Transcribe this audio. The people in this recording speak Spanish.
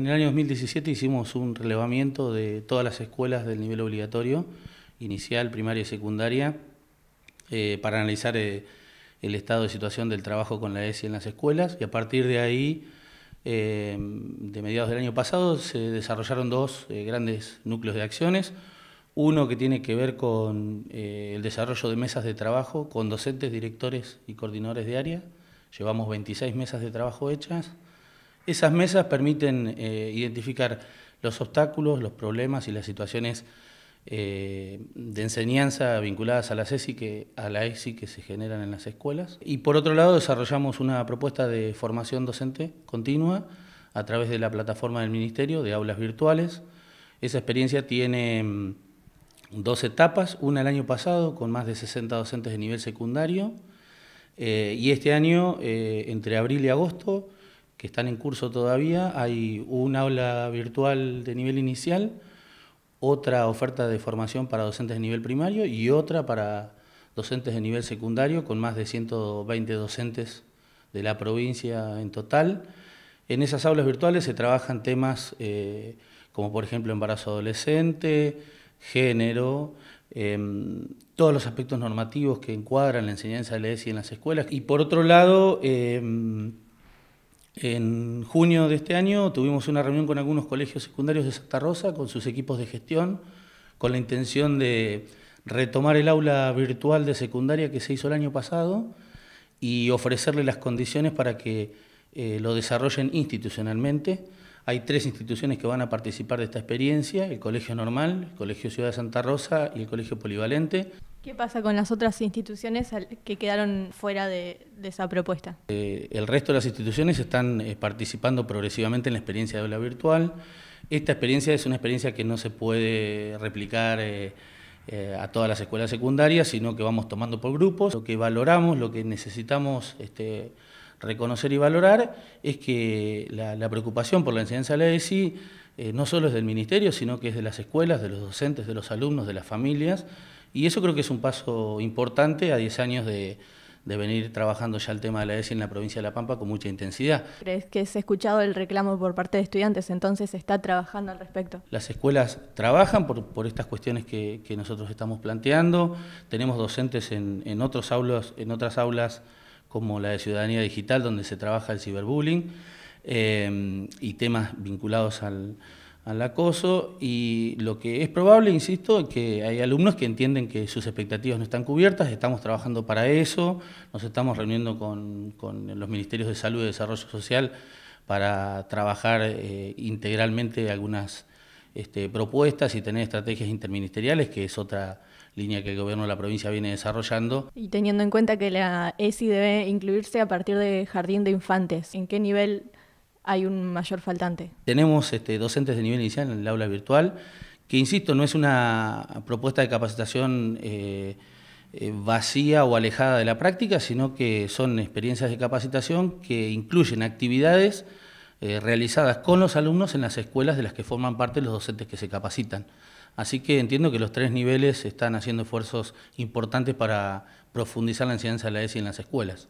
En el año 2017 hicimos un relevamiento de todas las escuelas del nivel obligatorio, inicial, primaria y secundaria, eh, para analizar eh, el estado de situación del trabajo con la ESI en las escuelas y a partir de ahí, eh, de mediados del año pasado, se desarrollaron dos grandes núcleos de acciones. Uno que tiene que ver con el desarrollo de mesas de trabajo con docentes, directores y coordinadores de área. Llevamos 26 mesas de trabajo hechas. Esas mesas permiten eh, identificar los obstáculos, los problemas y las situaciones eh, de enseñanza vinculadas a, las ESI que, a la ESI que se generan en las escuelas. Y por otro lado, desarrollamos una propuesta de formación docente continua a través de la plataforma del Ministerio de Aulas Virtuales. Esa experiencia tiene mm, dos etapas, una el año pasado con más de 60 docentes de nivel secundario eh, y este año, entre abril y agosto, que están en curso todavía. Hay una aula virtual de nivel inicial, otra oferta de formación para docentes de nivel primario y otra para docentes de nivel secundario, con más de 120 docentes de la provincia en total. En esas aulas virtuales se trabajan temas eh, como por ejemplo embarazo adolescente, género, em, todos los aspectos normativos que encuadran la enseñanza de la ESI en las escuelas. Y por otro lado, em, en junio de este año tuvimos una reunión con algunos colegios secundarios de Santa Rosa, con sus equipos de gestión, con la intención de retomar el aula virtual de secundaria que se hizo el año pasado y ofrecerle las condiciones para que eh, lo desarrollen institucionalmente. Hay tres instituciones que van a participar de esta experiencia, el Colegio Normal, el Colegio Ciudad de Santa Rosa y el Colegio Polivalente. ¿Qué pasa con las otras instituciones que quedaron fuera de, esa propuesta? Eh, el resto de las instituciones están eh, participando progresivamente en la experiencia de aula virtual. Esta experiencia es una experiencia que no se puede replicar eh, a todas las escuelas secundarias, sino que vamos tomando por grupos. Lo que valoramos, lo que necesitamos este, reconocer y valorar es que la, la, preocupación por la enseñanza de la ESI no solo es del Ministerio, sino que es de las escuelas, de los docentes, de los alumnos, de las familias. Y eso creo que es un paso importante a 10 años de, venir trabajando ya el tema de la ESI en la provincia de La Pampa con mucha intensidad. ¿Crees que se ha escuchado el reclamo por parte de estudiantes? Entonces, ¿se está trabajando al respecto? Las escuelas trabajan por, estas cuestiones que, nosotros estamos planteando. Tenemos docentes en, otros aulas, en otras aulas como la de Ciudadanía Digital, donde se trabaja el ciberbullying eh, y temas vinculados al al acoso y lo que es probable, insisto, que hay alumnos que entienden que sus expectativas no están cubiertas, estamos trabajando para eso, nos estamos reuniendo con, los Ministerios de Salud y Desarrollo Social para trabajar eh, integralmente algunas este, propuestas y tener estrategias interministeriales, que es otra línea que el gobierno de la provincia viene desarrollando. Y teniendo en cuenta que la ESI debe incluirse a partir de jardín de infantes, ¿en qué nivel hay un mayor faltante. Tenemos este, docentes de nivel inicial en el aula virtual, que insisto, no es una propuesta de capacitación eh, eh, vacía o alejada de la práctica, sino que son experiencias de capacitación que incluyen actividades eh, realizadas con los alumnos en las escuelas de las que forman parte los docentes que se capacitan. Así que entiendo que los tres niveles están haciendo esfuerzos importantes para profundizar la enseñanza de la ESI en las escuelas.